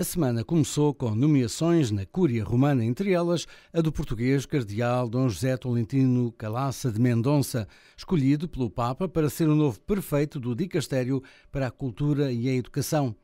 A semana começou com nomeações na Cúria Romana, entre elas a do português cardeal Dom José Tolentino Calaça de Mendonça, escolhido pelo Papa para ser o novo prefeito do Dicastério para a Cultura e a Educação.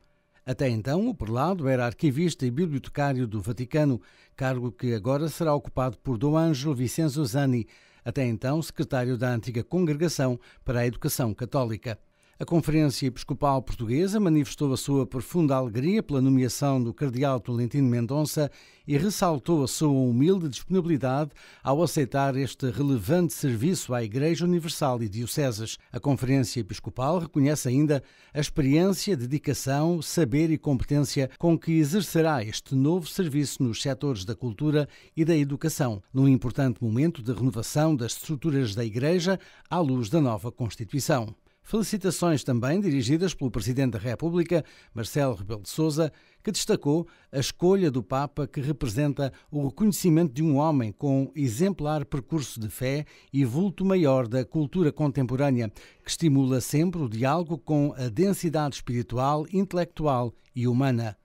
Até então, o prelado era arquivista e bibliotecário do Vaticano, cargo que agora será ocupado por Dom Ângelo Vicenzo Zani, até então secretário da antiga Congregação para a Educação Católica. A Conferência Episcopal Portuguesa manifestou a sua profunda alegria pela nomeação do Cardeal Tolentino Mendonça e ressaltou a sua humilde disponibilidade ao aceitar este relevante serviço à Igreja Universal e Dioceses. A Conferência Episcopal reconhece ainda a experiência, dedicação, saber e competência com que exercerá este novo serviço nos setores da cultura e da educação, num importante momento de renovação das estruturas da Igreja à luz da nova Constituição. Felicitações também dirigidas pelo Presidente da República, Marcelo Rebelo de Sousa, que destacou a escolha do Papa que representa o reconhecimento de um homem com exemplar percurso de fé e vulto maior da cultura contemporânea, que estimula sempre o diálogo com a densidade espiritual, intelectual e humana.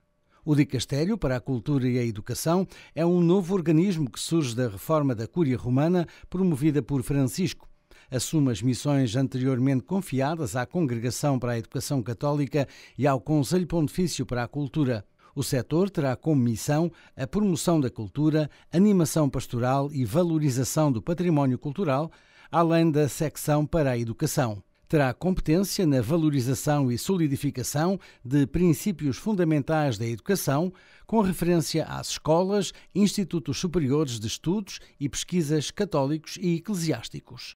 O Dicastério para a Cultura e a Educação é um novo organismo que surge da reforma da Cúria Romana promovida por Francisco assume as missões anteriormente confiadas à Congregação para a Educação Católica e ao Conselho Pontifício para a Cultura. O setor terá como missão a promoção da cultura, animação pastoral e valorização do património cultural, além da secção para a educação terá competência na valorização e solidificação de princípios fundamentais da educação, com referência às escolas, institutos superiores de estudos e pesquisas católicos e eclesiásticos.